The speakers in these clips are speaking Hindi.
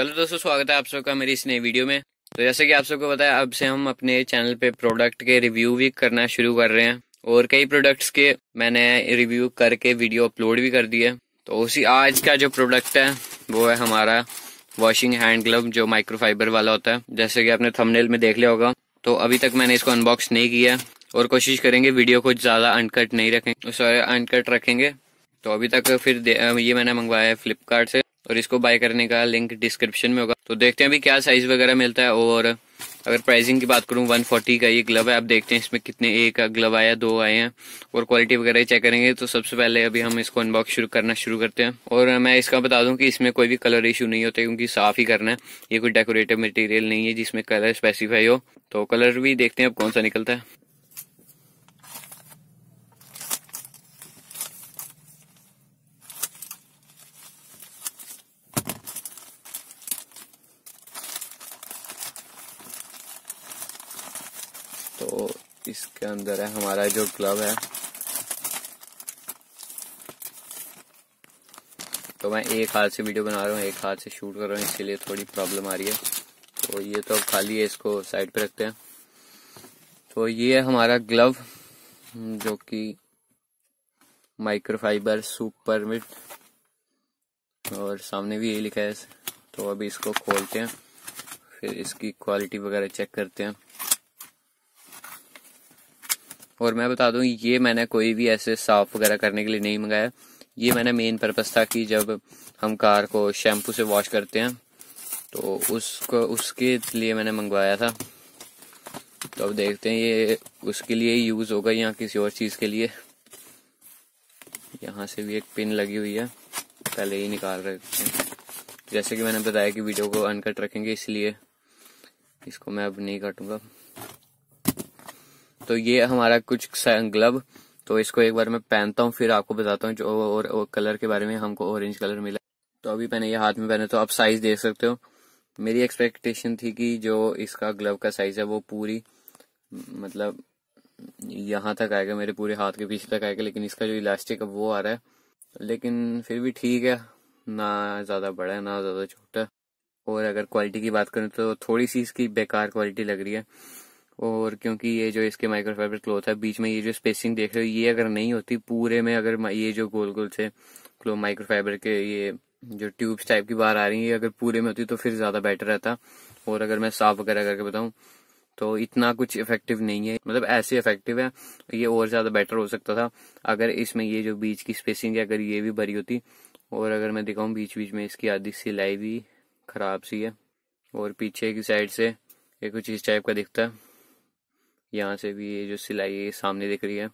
हेलो दोस्तों स्वागत है आप सबका मेरी इस नई वीडियो में तो जैसे कि आप सबको पता है अब से हम अपने चैनल पे प्रोडक्ट के रिव्यू भी करना शुरू कर रहे हैं और कई प्रोडक्ट्स के मैंने रिव्यू करके वीडियो अपलोड भी कर दिए है तो उसी आज का जो प्रोडक्ट है वो है हमारा वॉशिंग हैंड ग्लव जो माइक्रोफाइबर वाला होता है जैसे कि आपने थमनेल में देख लिया होगा तो अभी तक मैंने इसको अनबॉक्स नहीं किया और कोशिश करेंगे वीडियो को ज़्यादा अनकट नहीं रखेंगे सॉरी अनकट रखेंगे तो अभी तक फिर ये मैंने मंगवाया है फ्लिपकार्ट से और इसको बाय करने का लिंक डिस्क्रिप्शन में होगा तो देखते हैं अभी क्या साइज वगैरह मिलता है और अगर प्राइसिंग की बात करूं 140 का ये ग्लव है आप देखते हैं इसमें कितने एक ग्लव आया दो आए हैं और क्वालिटी वगैरह चेक करेंगे तो सबसे पहले अभी हम इसको अनबॉक्स शुरू करना शुरू करते हैं और मैं इसका बता दूं कि इसमें कोई भी कलर इशू नहीं होते क्योंकि साफ ही करना है ये कोई डेकोरेटिव मटेरियल नहीं है जिसमें कलर स्पेसिफाई हो तो कलर भी देखते हैं अब कौन सा निकलता है तो इसके अंदर है हमारा जो ग्लव है तो मैं एक हाथ से वीडियो बना रहा हूँ एक हाथ से शूट कर रहा हूँ इसके लिए थोड़ी प्रॉब्लम आ रही है तो ये तो अब खाली है इसको साइड पे रखते हैं तो ये है हमारा ग्लव जो कि माइक्रोफाइबर सुपरमिट और सामने भी यही लिखा है तो अभी इसको खोलते हैं फिर इसकी क्वालिटी वगैरह चेक करते हैं और मैं बता दूं ये मैंने कोई भी ऐसे साफ वगैरह करने के लिए नहीं मंगाया ये मैंने मेन पर्पज़ था कि जब हम कार को शैम्पू से वॉश करते हैं तो उसको उसके लिए मैंने मंगवाया था तो अब देखते हैं ये उसके लिए ही यूज़ होगा या किसी और चीज़ के लिए यहाँ से भी एक पिन लगी हुई है पहले ही निकाल रहे हैं जैसे कि मैंने बताया कि वीडियो को अनकट रखेंगे इसलिए इसको मैं अब नहीं काटूंगा तो ये हमारा कुछ ग्लव तो इसको एक बार मैं पहनता हूँ फिर आपको बताता हूँ जो और, और कलर के बारे में हमको ऑरेंज कलर मिला तो अभी मैंने ये हाथ में पहने तो आप साइज देख सकते हो मेरी एक्सपेक्टेशन थी कि जो इसका ग्लव का साइज है वो पूरी मतलब यहाँ तक आएगा मेरे पूरे हाथ के पीछे तक आएगा लेकिन इसका जो इलास्टिक है वो आ रहा है लेकिन फिर भी ठीक है ना ज़्यादा बड़ा है ना ज़्यादा छोटा और अगर क्वालिटी की बात करें तो थोड़ी सी इसकी बेकार क्वालिटी लग रही है और क्योंकि ये जो इसके माइक्रोफाइबर क्लोथ है बीच में ये जो स्पेसिंग देख रहे हो ये अगर नहीं होती पूरे में अगर ये जो गोल गोल से क्लो माइक्रोफाइबर के ये जो ट्यूब्स टाइप की बाहर आ रही है अगर पूरे में होती तो फिर ज्यादा बेटर रहता और अगर मैं साफ वगैरह करके बताऊं तो इतना कुछ इफेक्टिव नहीं है मतलब ऐसे इफेक्टिव है ये और ज्यादा बेटर हो सकता था अगर इसमें ये जो बीच की स्पेसिंग है अगर ये भी भरी होती और अगर मैं दिखाऊं बीच बीच में इसकी आधी सिलाई भी खराब सी है और पीछे की साइड से ये कुछ इस टाइप का दिखता है यहाँ से भी ये जो सिलाई है सामने दिख रही है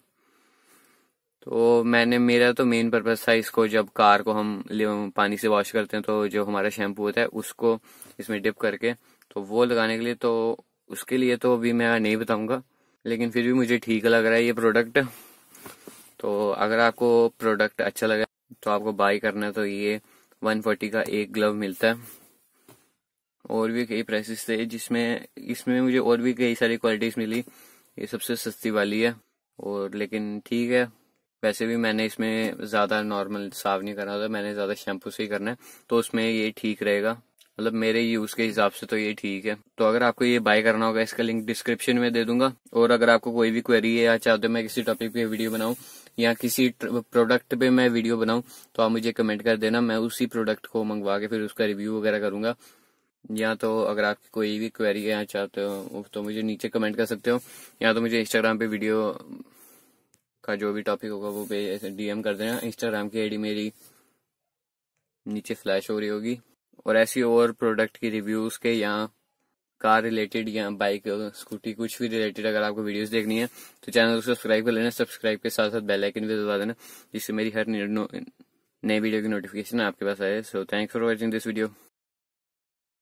तो मैंने मेरा तो मेन पर्पज था इसको जब कार को हम पानी से वॉश करते हैं तो जो हमारा शैम्पू होता है उसको इसमें डिप करके तो वो लगाने के लिए तो उसके लिए तो अभी मैं नहीं बताऊंगा लेकिन फिर भी मुझे ठीक लग रहा है ये प्रोडक्ट तो अगर आपको प्रोडक्ट अच्छा लगा तो आपको बाय करना है तो ये 140 का एक ग्लव मिलता है और भी कई प्राइसेस थे जिसमें इसमें मुझे और भी कई सारी क्वालिटीज मिली ये सबसे सस्ती वाली है और लेकिन ठीक है वैसे भी मैंने इसमें ज़्यादा नॉर्मल साफ नहीं करना था मैंने ज़्यादा शैम्पू से ही करना है तो उसमें ये ठीक रहेगा मतलब मेरे यूज़ के हिसाब से तो ये ठीक है तो अगर आपको ये बाय करना होगा इसका लिंक डिस्क्रिप्शन में दे दूंगा और अगर आपको कोई भी क्वेरी है या चाहते हो मैं किसी टॉपिक पे वीडियो बनाऊं या किसी प्रोडक्ट पे मैं वीडियो बनाऊं तो आप मुझे कमेंट कर देना मैं उसी प्रोडक्ट को मंगवा के फिर उसका रिव्यू वगैरह करूंगा या तो अगर आपकी कोई भी क्वेरी है चाहते हो तो मुझे नीचे कमेंट कर सकते हो या तो मुझे इंस्टाग्राम पे वीडियो का जो भी टॉपिक होगा वो पे डीएम कर देना इंस्टाग्राम की आईडी मेरी नीचे फ्लैश हो रही होगी और ऐसी और प्रोडक्ट की रिव्यूज के या कार रिलेटेड या बाइक स्कूटी कुछ भी रिलेटेड अगर आपको वीडियोस देखनी है तो चैनल को सब्सक्राइब कर लेना सब्सक्राइब के साथ साथ बेल आइकन भी दबा देना जिससे मेरी हर नई वीडियो की नोटिफिकेशन आपके पास आए so thanks for watching this video